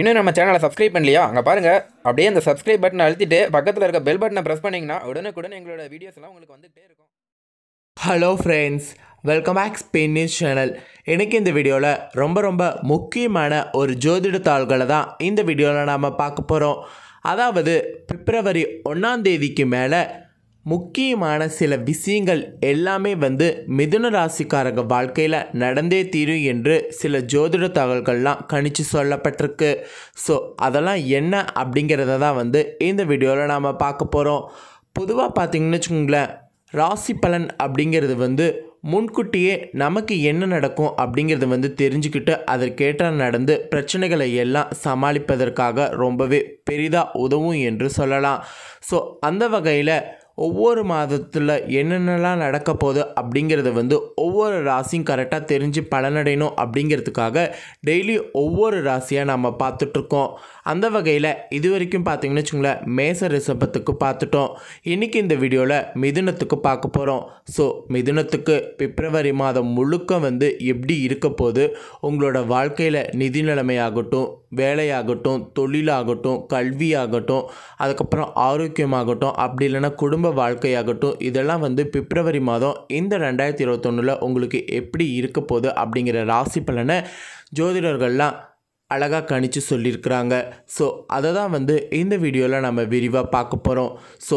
இன்னும் நம்ம சேனலை சப்ஸ்கிரைப் பண்ணலையா அங்கே பாருங்கள் அப்படியே அந்த சப்ஸ்கிரைப் பட்டனை அழுத்திட்டு பக்கத்தில் இருக்க பெல் பட்டனை ப்ரெஸ் பண்ணிங்கன்னா உடனுக்குடன் எங்களோட வீடியோஸ்லாம் உங்களுக்கு வந்துகிட்டே இருக்கும் ஹலோ ஃப்ரெண்ட்ஸ் வெல்கம் பேக் ஸ்பின்னிஸ் சேனல் எனக்கு இந்த வீடியோவில் ரொம்ப ரொம்ப முக்கியமான ஒரு ஜோதிடத்தாள்களை தான் இந்த வீடியோவில் நாம் பார்க்க போகிறோம் அதாவது பிப்ரவரி ஒன்றாம் தேதிக்கு மேலே முக்கியமான சில விஷயங்கள் எல்லாமே வந்து மிதுன ராசிக்காரங்க வாழ்க்கையில் நடந்தே தீரும் என்று சில ஜோதிட தகவல்கள்லாம் கணிச்சு சொல்லப்பட்டிருக்கு ஸோ அதெல்லாம் என்ன அப்படிங்கிறத தான் வந்து இந்த வீடியோவில் நாம் பார்க்க போகிறோம் பொதுவாக பார்த்திங்கன்னு வச்சுக்கோங்களேன் ராசி பலன் அப்படிங்கிறது வந்து முன்கூட்டியே நமக்கு என்ன நடக்கும் அப்படிங்கிறது வந்து தெரிஞ்சுக்கிட்டு அதற்கேற்ற நடந்து பிரச்சனைகளை எல்லாம் சமாளிப்பதற்காக ரொம்பவே பெரிதாக உதவும் என்று சொல்லலாம் ஸோ அந்த வகையில் ஒவ்வொரு மாதத்தில் என்னென்னலாம் நடக்க போகுது அப்படிங்கிறத வந்து ஒவ்வொரு ராசியும் கரெக்டாக தெரிஞ்சு பலனடையணும் அப்படிங்கிறதுக்காக டெய்லி ஒவ்வொரு ராசியாக நம்ம பார்த்துட்ருக்கோம் அந்த வகையில் இது வரைக்கும் பார்த்திங்கன்னு வச்சுங்களேன் மேச ரிசபத்துக்கு பார்த்துட்டோம் இன்றைக்கி இந்த வீடியோவில் மிதுனத்துக்கு பார்க்க போகிறோம் ஸோ மிதுனத்துக்கு பிப்ரவரி மாதம் முழுக்க வந்து எப்படி இருக்க போகுது உங்களோட வாழ்க்கையில் நிதி நிலைமையாகட்டும் வேலையாகட்டும் தொழிலாகட்டும் கல்வியாகட்டும் அதுக்கப்புறம் ஆரோக்கியமாகட்டும் அப்படி இல்லைன்னா குடும்ப வாழ்க்கையாகட்டும் இதெல்லாம் வந்து பிப்ரவரி மாதம் இந்த ரெண்டாயிரத்தி இருபத்தொன்னில் உங்களுக்கு எப்படி இருக்க போகுது அப்படிங்கிற ராசி பலனை ஜோதிடர்கள்லாம் அழகாக கணிச்சு சொல்லியிருக்கிறாங்க ஸோ அதை தான் வந்து இந்த வீடியோவில் நம்ம விரிவாக பார்க்க போகிறோம் ஸோ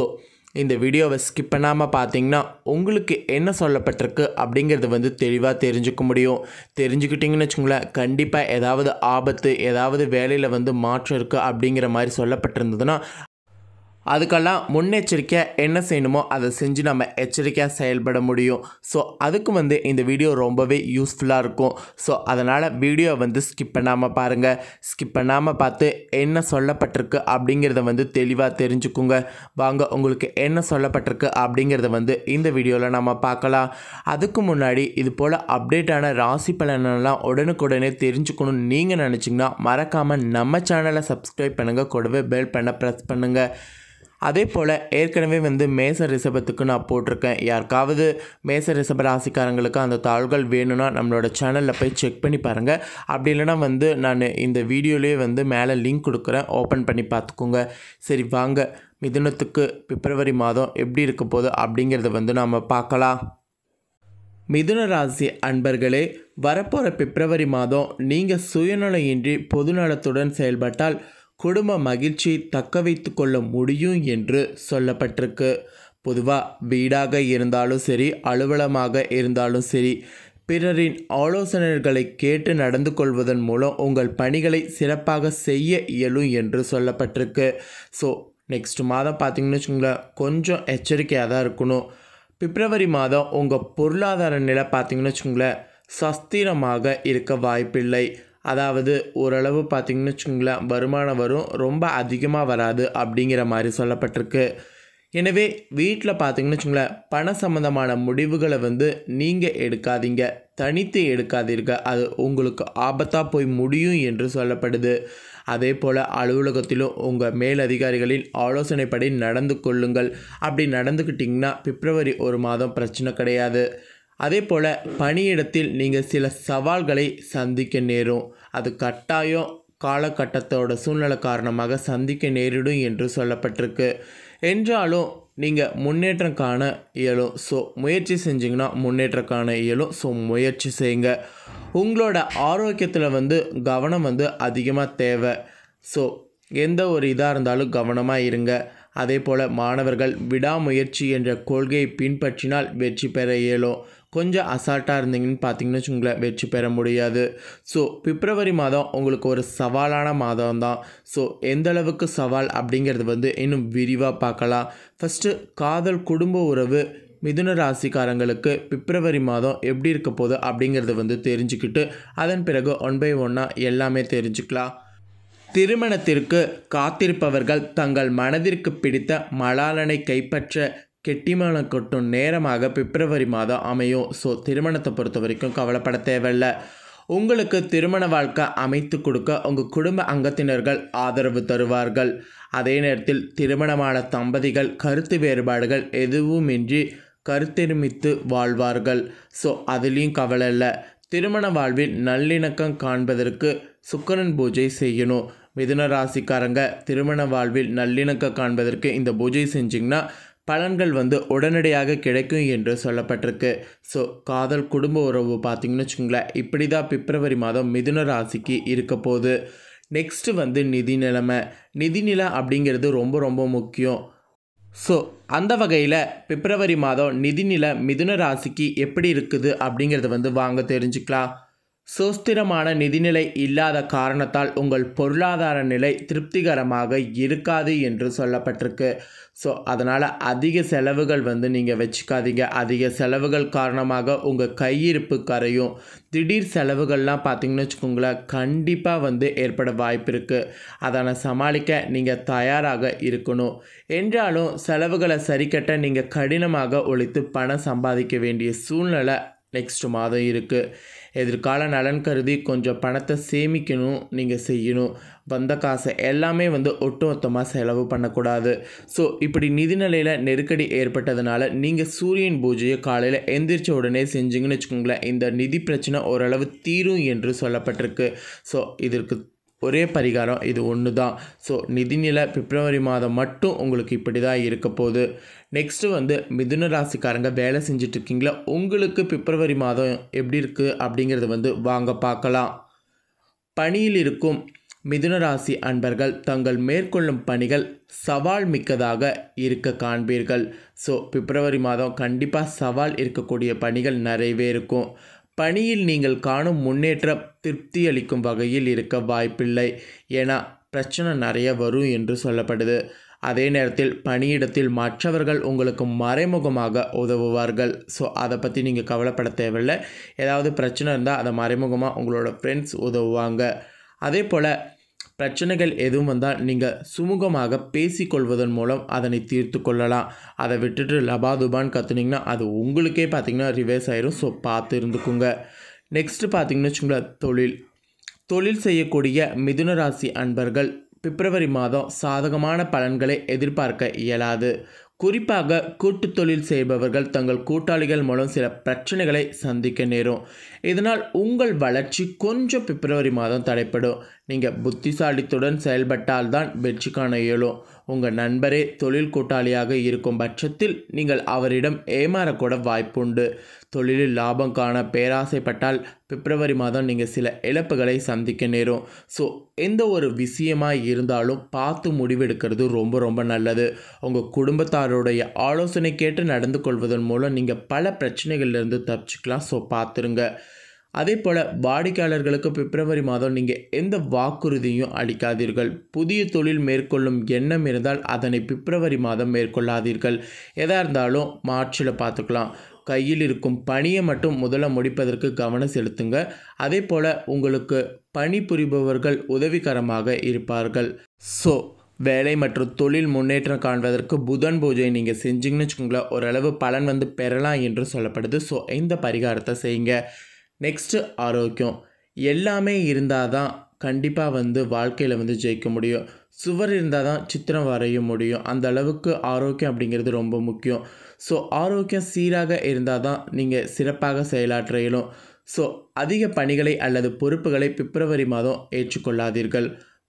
இந்த வீடியோவை ஸ்கிப் பண்ணாமல் பார்த்தீங்கன்னா உங்களுக்கு என்ன சொல்லப்பட்டிருக்கு அப்படிங்கிறது வந்து தெளிவாக தெரிஞ்சுக்க முடியும் தெரிஞ்சுக்கிட்டிங்கன்னு வச்சுங்களேன் கண்டிப்பாக ஏதாவது ஆபத்து ஏதாவது வேலையில் வந்து மாற்றம் இருக்குது அப்படிங்கிற மாதிரி சொல்லப்பட்டிருந்ததுன்னா அதுக்கெல்லாம் முன்னெச்சரிக்கையாக என்ன செய்யணுமோ அதை செஞ்சு நம்ம எச்சரிக்கையாக செயல்பட முடியும் ஸோ அதுக்கு வந்து இந்த வீடியோ ரொம்பவே யூஸ்ஃபுல்லாக இருக்கும் ஸோ அதனால் வீடியோ வந்து ஸ்கிப் பண்ணாமல் பாருங்கள் ஸ்கிப் பண்ணாமல் பார்த்து என்ன சொல்லப்பட்டிருக்கு அப்படிங்கிறத வந்து தெளிவாக தெரிஞ்சுக்குங்க வாங்க உங்களுக்கு என்ன சொல்லப்பட்டிருக்கு அப்படிங்கிறத வந்து இந்த வீடியோவில் நம்ம பார்க்கலாம் அதுக்கு முன்னாடி இது போல் அப்டேட்டான ராசி பலனெல்லாம் உடனுக்குடனே தெரிஞ்சுக்கணும்னு நீங்கள் நினச்சிங்கன்னா மறக்காமல் நம்ம சேனலை சப்ஸ்கிரைப் பண்ணுங்கள் கூடவே பெல் பண்ண ப்ரெஸ் பண்ணுங்கள் அதே போல் ஏற்கனவே வந்து மேச ரிஷபத்துக்கு நான் போட்டிருக்கேன் யாருக்காவது மேச ரிஷப ராசிக்காரங்களுக்கு அந்த தாள்கள் வேணும்னா நம்மளோட சேனலில் போய் செக் பண்ணி பாருங்கள் அப்படி இல்லைனா வந்து நான் இந்த வீடியோலேயே வந்து மேலே லிங்க் கொடுக்குறேன் ஓப்பன் பண்ணி பார்த்துக்கோங்க சரி வாங்க மிதுனத்துக்கு பிப்ரவரி மாதம் எப்படி இருக்க போகுது அப்படிங்கிறத வந்து நாம் பார்க்கலாம் மிதுன ராசி அன்பர்களே வரப்போகிற பிப்ரவரி மாதம் நீங்கள் சுயநலையின்றி பொதுநலத்துடன் செயல்பட்டால் குடும்ப மகிழ்ச்சி தக்க வைத்து கொள்ள முடியும் என்று சொல்லப்பட்டிருக்கு பொதுவாக வீடாக இருந்தாலும் சரி அலுவலமாக இருந்தாலும் சரி பிறரின் ஆலோசனைகளை கேட்டு நடந்து கொள்வதன் மூலம் உங்கள் பணிகளை சிறப்பாக செய்ய இயலும் என்று சொல்லப்பட்டிருக்கு ஸோ நெக்ஸ்ட் மாதம் பார்த்திங்கன்னு வச்சுக்கோங்களேன் கொஞ்சம் எச்சரிக்கையாக தான் இருக்கணும் பிப்ரவரி மாதம் உங்கள் பொருளாதார நிலை பார்த்திங்கன்னு வச்சுக்கோங்களேன் சஸ்திரமாக இருக்க வாய்ப்பில்லை அதாவது ஓரளவு பார்த்திங்கன்னு வச்சுக்கோங்களேன் வருமானம் வரும் ரொம்ப அதிகமாக வராது அப்படிங்கிற மாதிரி சொல்லப்பட்டிருக்கு எனவே வீட்டில் பார்த்திங்கன்னு வச்சுங்களேன் பண சம்மந்தமான முடிவுகளை வந்து நீங்கள் எடுக்காதீங்க தனித்து எடுக்காதீர்கள் அது உங்களுக்கு ஆபத்தாக போய் முடியும் என்று சொல்லப்படுது அதே போல் அலுவலகத்திலும் உங்கள் மேலதிகாரிகளின் ஆலோசனைப்படி நடந்து கொள்ளுங்கள் அப்படி நடந்துக்கிட்டிங்கன்னா பிப்ரவரி ஒரு மாதம் பிரச்சனை கிடையாது அதே போல் பணியிடத்தில் நீங்கள் சில சவால்களை சந்திக்க நேரும் அது கட்டாயம் காலகட்டத்தோட சூழ்நிலை காரணமாக சந்திக்க நேரிடும் என்று சொல்லப்பட்டிருக்கு என்றாலும் நீங்கள் முன்னேற்றம் காண இயலும் ஸோ முயற்சி செஞ்சிங்கன்னா முன்னேற்றம் காண இயலும் ஸோ முயற்சி செய்யுங்க உங்களோட ஆரோக்கியத்தில் வந்து கவனம் வந்து அதிகமாக தேவை ஸோ எந்த ஒரு இதாக இருந்தாலும் கவனமாக இருங்க அதே போல் மாணவர்கள் விடாமுயற்சி என்ற கொள்கையை பின்பற்றினால் வெற்றி பெற இயலும் கொஞ்சம் அசால்ட்டாக இருந்தீங்கன்னு பார்த்தீங்கன்னு உங்களை வெற்றி பெற முடியாது ஸோ பிப்ரவரி மாதம் உங்களுக்கு ஒரு சவாலான மாதம் தான் ஸோ எந்த அளவுக்கு சவால் அப்படிங்கிறது வந்து இன்னும் விரிவாக பார்க்கலாம் ஃபஸ்ட்டு காதல் குடும்ப உறவு மிதுன ராசிக்காரங்களுக்கு பிப்ரவரி மாதம் எப்படி இருக்க போகுது அப்படிங்கிறது வந்து தெரிஞ்சுக்கிட்டு அதன் பிறகு ஒன் பை ஒன்னாக எல்லாமே தெரிஞ்சுக்கலாம் திருமணத்திற்கு காத்திருப்பவர்கள் தங்கள் மனதிற்கு பிடித்த மலாலனை கைப்பற்ற கெட்டிமான கொட்டும் நேரமாக பிப்ரவரி மாதம் அமையும் ஸோ திருமணத்தை பொறுத்த வரைக்கும் கவலைப்பட தேவையில்லை உங்களுக்கு திருமண வாழ்க்கை அமைத்து கொடுக்க உங்கள் குடும்ப அங்கத்தினர்கள் ஆதரவு தருவார்கள் அதே நேரத்தில் திருமணமான தம்பதிகள் கருத்து வேறுபாடுகள் எதுவுமின்றி கருத்திருமித்து வாழ்வார்கள் ஸோ அதுலேயும் கவலை இல்லை திருமண வாழ்வில் நல்லிணக்கம் காண்பதற்கு சுக்கரன் பூஜை செய்யணும் மிதுன ராசிக்காரங்க திருமண வாழ்வில் நல்லிணக்கம் காண்பதற்கு இந்த பூஜை செஞ்சிங்கன்னா பலன்கள் வந்து உடனடியாக கிடைக்கும் என்று சொல்லப்பட்டிருக்கு ஸோ காதல் குடும்ப உறவு பார்த்திங்கன்னு வச்சுக்கோங்களேன் இப்படி தான் பிப்ரவரி மாதம் மிதுன ராசிக்கு இருக்க போகுது நெக்ஸ்ட்டு வந்து நிதி நிலைமை நிதி நிலை அப்படிங்கிறது ரொம்ப ரொம்ப முக்கியம் ஸோ அந்த வகையில் பிப்ரவரி மாதம் நிதிநிலை மிதுன ராசிக்கு எப்படி இருக்குது அப்படிங்கிறத வந்து வாங்க தெரிஞ்சுக்கலாம் சுஸ்திரமான நிதிநிலை இல்லாத காரணத்தால் உங்கள் பொருளாதார நிலை திருப்திகரமாக இருக்காது என்று சொல்லப்பட்டிருக்கு ஸோ அதனால் அதிக செலவுகள் வந்து நீங்கள் வச்சுக்காதீங்க அதிக செலவுகள் காரணமாக உங்கள் கையிருப்பு கரையும் திடீர் செலவுகள்லாம் பார்த்திங்கன்னு வச்சுக்கோங்களேன் கண்டிப்பாக வந்து ஏற்பட வாய்ப்பு இருக்குது அதனை சமாளிக்க நீங்கள் தயாராக இருக்கணும் என்றாலும் செலவுகளை சரிக்கட்ட நீங்கள் கடினமாக ஒழித்து பணம் சம்பாதிக்க வேண்டிய சூழ்நிலை நெக்ஸ்ட் மாதம் இருக்குது எதிர்கால நலன் கருதி கொஞ்சம் பணத்தை சேமிக்கணும் நீங்கள் செய்யணும் வந்த காசை எல்லாமே வந்து ஒட்டுமொத்தமாக செலவு பண்ணக்கூடாது ஸோ இப்படி நிதிநிலையில் நெருக்கடி ஏற்பட்டதுனால நீங்கள் சூரியன் பூஜையை காலையில் எந்திரிச்ச உடனே செஞ்சுங்கன்னு வச்சுக்கோங்களேன் இந்த நிதி பிரச்சனை ஓரளவு தீரும் என்று சொல்லப்பட்டிருக்கு ஸோ இதற்கு ஒரே பரிகாரம் இது ஒன்று தான் ஸோ நிதிநிலை பிப்ரவரி மாதம் மட்டும் உங்களுக்கு இப்படி தான் இருக்க போகுது நெக்ஸ்ட்டு வந்து மிதுன ராசிக்காரங்க வேலை செஞ்சிட்ருக்கீங்களா உங்களுக்கு பிப்ரவரி மாதம் எப்படி இருக்குது அப்படிங்கிறது வந்து வாங்க பார்க்கலாம் பணியில் இருக்கும் மிதுன ராசி அன்பர்கள் தங்கள் மேற்கொள்ளும் பணிகள் சவால் மிக்கதாக இருக்க காண்பீர்கள் ஸோ பிப்ரவரி மாதம் கண்டிப்பாக சவால் இருக்கக்கூடிய பணிகள் நிறையவே இருக்கும் பணியில் நீங்கள் காணும் முன்னேற்றம் திருப்தி அளிக்கும் வகையில் இருக்க வாய்ப்பில்லை ஏன்னா பிரச்சனை நிறைய வரும் என்று சொல்லப்படுது அதே நேரத்தில் பணியிடத்தில் மற்றவர்கள் உங்களுக்கு மறைமுகமாக உதவுவார்கள் ஸோ அதை பற்றி நீங்கள் கவலைப்பட தேவையில்லை ஏதாவது பிரச்சனை இருந்தால் அதை மறைமுகமாக உங்களோட ஃப்ரெண்ட்ஸ் உதவுவாங்க அதே போல் பிரச்சனைகள் எதுவும் வந்தால் நீங்கள் சுமூகமாக பேசிக்கொள்வதன் மூலம் அதனை தீர்த்து கொள்ளலாம் அதை விட்டுட்டு லபாதுபான்னு கற்றுனிங்கன்னா அது உங்களுக்கே பார்த்திங்கன்னா ரிவர்ஸ் ஆயிரும் ஸோ பார்த்து இருந்துக்குங்க நெக்ஸ்ட்டு பார்த்திங்கன்னு வச்சுக்கோங்களேன் தொழில் தொழில் செய்யக்கூடிய மிதுன ராசி அன்பர்கள் பிப்ரவரி மாதம் சாதகமான பலன்களை எதிர்பார்க்க இயலாது குறிப்பாக கூட்டு தொழில் செய்பவர்கள் தங்கள் கூட்டாளிகள் மூலம் சில பிரச்சனைகளை சந்திக்க நேரும் இதனால் உங்கள் வளர்ச்சி கொஞ்சம் பிப்ரவரி மாதம் தடைப்படும் நீங்கள் புத்திசாலித்துடன் செயல்பட்டால் தான் வெற்றி காண இயலும் உங்கள் நண்பரே தொழில் கூட்டாளியாக இருக்கும் பட்சத்தில் நீங்கள் அவரிடம் ஏமாறக்கூட வாய்ப்புண்டு தொழிலில் லாபம் காண பேராசைப்பட்டால் பிப்ரவரி மாதம் நீங்கள் சில இழப்புகளை சந்திக்க நேரும் ஸோ எந்த ஒரு விஷயமாக இருந்தாலும் பார்த்து முடிவெடுக்கிறது ரொம்ப ரொம்ப நல்லது உங்கள் குடும்பத்தாருடைய ஆலோசனை கேட்டு நடந்து கொள்வதன் மூலம் நீங்கள் பல பிரச்சனைகள்லேருந்து தப்பிச்சுக்கலாம் ஸோ பார்த்துருங்க அதே போல் வாடிக்கையாளர்களுக்கு பிப்ரவரி மாதம் நீங்கள் எந்த வாக்குறுதியும் அளிக்காதீர்கள் புதிய தொழில் மேற்கொள்ளும் எண்ணம் இருந்தால் அதனை பிப்ரவரி மாதம் மேற்கொள்ளாதீர்கள் எதாக இருந்தாலும் மார்ச்சில் பார்த்துக்கலாம் கையில் இருக்கும் பணியை மட்டும் முதல்ல முடிப்பதற்கு கவனம் செலுத்துங்க அதே போல் உங்களுக்கு பணி புரிபவர்கள் உதவிகரமாக இருப்பார்கள் ஸோ வேலை மற்றும் தொழில் முன்னேற்றம் காண்பதற்கு புதன் பூஜை நீங்கள் செஞ்சிங்கன்னு வச்சுக்கோங்களேன் ஓரளவு பலன் வந்து பெறலாம் என்று சொல்லப்படுது ஸோ இந்த பரிகாரத்தை செய்யுங்க நெக்ஸ்ட்டு ஆரோக்கியம் எல்லாமே இருந்தால் தான் கண்டிப்பாக வந்து வாழ்க்கையில் வந்து ஜெயிக்க முடியும் சுவர் இருந்தால் தான் சித்திரம் வரைய முடியும் அந்த அளவுக்கு ஆரோக்கியம் அப்படிங்கிறது ரொம்ப முக்கியம் ஸோ ஆரோக்கியம் சீராக இருந்தால் தான் நீங்கள் சிறப்பாக செயலாற்ற இயலும் ஸோ அதிக பணிகளை அல்லது பொறுப்புகளை பிப்ரவரி மாதம் ஏற்றுக்கொள்ளாதீர்கள்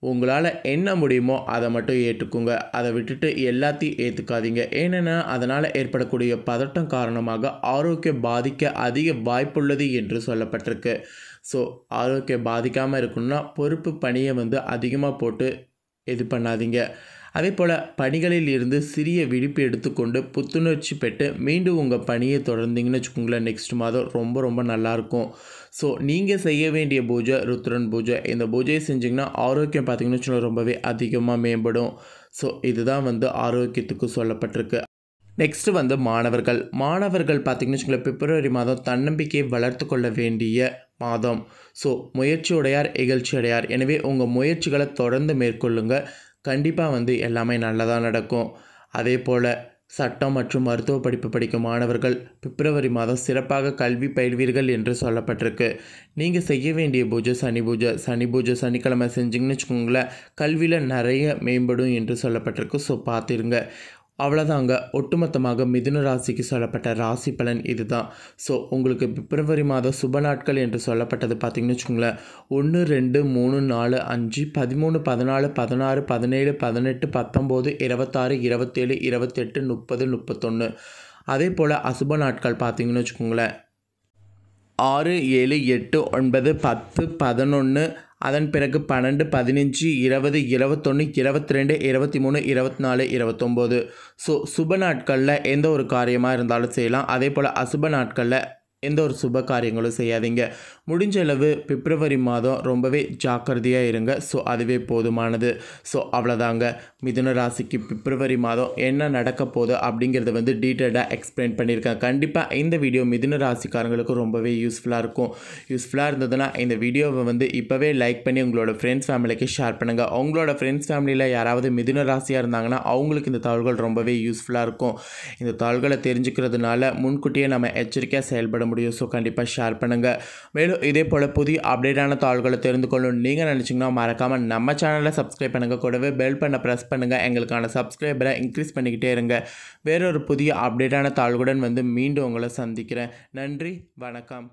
உங்களால் என்ன முடியுமோ அதை மட்டும் ஏற்றுக்கோங்க அதை விட்டுட்டு எல்லாத்தையும் ஏற்றுக்காதீங்க ஏன்னா அதனால் ஏற்படக்கூடிய பதட்டம் காரணமாக ஆரோக்கியம் பாதிக்க அதிக வாய்ப்புள்ளது என்று சொல்லப்பட்டிருக்கு ஸோ ஆரோக்கியம் பாதிக்காமல் இருக்கணும்னா பொறுப்பு பணியை வந்து அதிகமாக போட்டு இது பண்ணாதீங்க அதே போல் பணிகளில் இருந்து சிறிய விழிப்பு எடுத்துக்கொண்டு புத்துணர்ச்சி பெற்று மீண்டும் உங்கள் பணியை தொடர்ந்தீங்கன்னு வச்சுக்கோங்களேன் நெக்ஸ்ட் மாதம் ரொம்ப ரொம்ப நல்லாயிருக்கும் ஸோ நீங்கள் செய்ய வேண்டிய பூஜை ருத்ரன் பூஜை இந்த பூஜையை செஞ்சிங்கன்னா ஆரோக்கியம் பார்த்திங்கன்னு வச்சுக்கோங்க ரொம்பவே அதிகமாக மேம்படும் ஸோ இதுதான் வந்து ஆரோக்கியத்துக்கு சொல்லப்பட்டிருக்கு நெக்ஸ்ட்டு வந்து மாணவர்கள் மாணவர்கள் பார்த்திங்கன்னு வச்சுக்கோங்களேன் பிப்ரவரி மாதம் தன்னம்பிக்கையை வளர்த்து கொள்ள வேண்டிய மாதம் ஸோ முயற்சியுடையார் இகழ்ச்சியுடையார் எனவே உங்கள் முயற்சிகளை தொடர்ந்து மேற்கொள்ளுங்கள் கண்டிப்பாக வந்து எல்லாமே நல்லதாக நடக்கும் அதே போல் சட்டம் மற்றும் மருத்துவ படிப்பு படிக்கும் மாணவர்கள் பிப்ரவரி மாதம் சிறப்பாக கல்வி பயில்வீர்கள் என்று சொல்லப்பட்டிருக்கு நீங்கள் செய்ய வேண்டிய பூஜை சனி பூஜை சனி பூஜை சனிக்கிழமை செஞ்சிங்கன்னு வச்சுக்கோங்களேன் கல்வியில் நிறைய மேம்படும் என்று சொல்லப்பட்டிருக்கு ஸோ பார்த்துருங்க அவ்வளோதாங்க ஒட்டுமொத்தமாக மிதுன ராசிக்கு சொல்லப்பட்ட ராசி பலன் இதுதான் ஸோ உங்களுக்கு பிப்ரவரி மாதம் சுப நாட்கள் என்று சொல்லப்பட்டது பார்த்திங்கன்னு வச்சுக்கோங்களேன் ஒன்று ரெண்டு மூணு நாலு அஞ்சு பதிமூணு பதினாலு பதினாறு பதினேழு பதினெட்டு பத்தொம்போது இருபத்தாறு இருபத்தேழு இருபத்தெட்டு முப்பது முப்பத்தொன்று அதே போல் அசுப நாட்கள் பார்த்திங்கன்னு வச்சுக்கோங்களேன் ஆறு ஏழு எட்டு ஒன்பது பத்து பதினொன்று அதன் பிறகு பன்னெண்டு பதினஞ்சு இருபது இருபத்தொன்று இருபத்தி ரெண்டு இருபத்தி மூணு இருபத்தி நாலு இருபத்தொம்போது ஸோ சுப நாட்களில் எந்த ஒரு காரியமாக இருந்தாலும் செய்யலாம் அதே போல் அசுப நாட்களில் எந்த ஒரு சுப காரியங்களும் செய்யாதீங்க முடிஞ்ச அளவு பிப்ரவரி மாதம் ரொம்பவே ஜாக்கிரதையாக இருங்க ஸோ அதுவே போதுமானது ஸோ அவ்வளோதாங்க மிதுன ராசிக்கு பிப்ரவரி மாதம் என்ன நடக்க போகுது அப்படிங்கிறத வந்து டீட்டெயிலாக எக்ஸ்பிளைன் பண்ணியிருக்கேன் கண்டிப்பாக இந்த வீடியோ மிதுன ராசிக்காரங்களுக்கும் ரொம்பவே யூஸ்ஃபுல்லாக இருக்கும் யூஸ்ஃபுல்லாக இருந்ததுன்னா இந்த வீடியோவை வந்து இப்போவே லைக் பண்ணி உங்களோட ஃப்ரெண்ட்ஸ் ஃபேமிலிக்கு ஷேர் பண்ணுங்கள் அவங்களோட ஃப்ரெண்ட்ஸ் ஃபேமிலியில் யாராவது மிதுன ராசியாக இருந்தாங்கன்னா அவங்களுக்கு இந்த தகவல்கள் ரொம்பவே யூஸ்ஃபுல்லாக இருக்கும் இந்த தகவல்களை தெரிஞ்சுக்கிறதுனால முன்கூட்டியே நம்ம எச்சரிக்கையாக செயல்படும் முடியும் ஸோ கண்டிப்பாக ஷேர் பண்ணுங்கள் மேலும் இதே போல் புதிய அப்டேட்டான தாள்களை தெரிந்து கொள்ளும் நீங்கள் நினச்சிங்கன்னா மறக்காமல் நம்ம சேனலை சப்ஸ்கிரைப் பண்ணுங்கள் கூடவே பெல் பண்ண ப்ரெஸ் பண்ணுங்கள் எங்களுக்கான சப்ஸ்கிரைபரை இன்க்ரீஸ் பண்ணிக்கிட்டே இருங்க வேறொரு புதிய அப்டேட்டான தாள்களுடன் வந்து மீண்டும் உங்களை சந்திக்கிறேன் நன்றி வணக்கம்